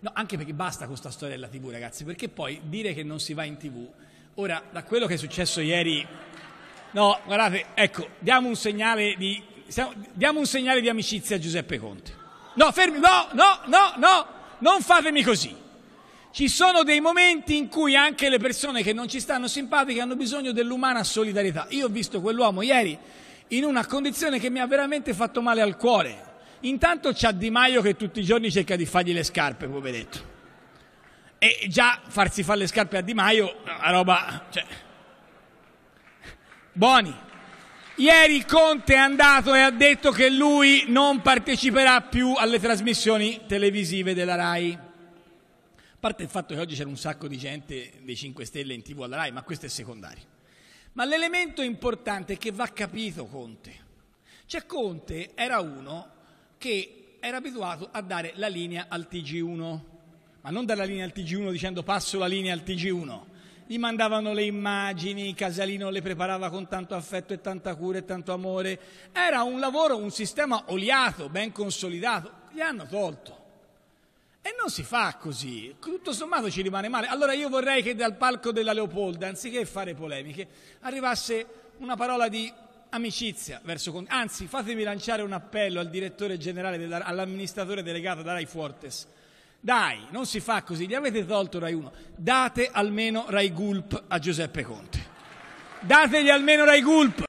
No, anche perché basta con questa storia della TV, ragazzi, perché poi dire che non si va in TV. Ora, da quello che è successo ieri. No, guardate, ecco, diamo un segnale di. Diamo un segnale di amicizia a Giuseppe Conte. No, fermi, no, no, no, no, non fatemi così. Ci sono dei momenti in cui anche le persone che non ci stanno simpatiche hanno bisogno dell'umana solidarietà. Io ho visto quell'uomo ieri in una condizione che mi ha veramente fatto male al cuore Intanto c'ha Di Maio che tutti i giorni cerca di fargli le scarpe, poveretto. E già farsi fare le scarpe a Di Maio, la roba... Cioè... Buoni. Ieri Conte è andato e ha detto che lui non parteciperà più alle trasmissioni televisive della RAI. A parte il fatto che oggi c'era un sacco di gente dei 5 Stelle in tv alla RAI, ma questo è secondario. Ma l'elemento importante è che va capito Conte. Cioè Conte era uno che era abituato a dare la linea al TG1, ma non dare la linea al TG1 dicendo passo la linea al TG1. Gli mandavano le immagini, Casalino le preparava con tanto affetto e tanta cura e tanto amore. Era un lavoro, un sistema oliato, ben consolidato. Gli hanno tolto. E non si fa così, tutto sommato ci rimane male. Allora io vorrei che dal palco della Leopolda, anziché fare polemiche, arrivasse una parola di amicizia verso... Conte. Anzi, fatemi lanciare un appello al direttore generale, della, all'amministratore delegato da Rai Fortes. Dai, non si fa così, gli avete tolto Rai 1. Date almeno Rai Gulp a Giuseppe Conte. Dategli almeno Rai Gulp.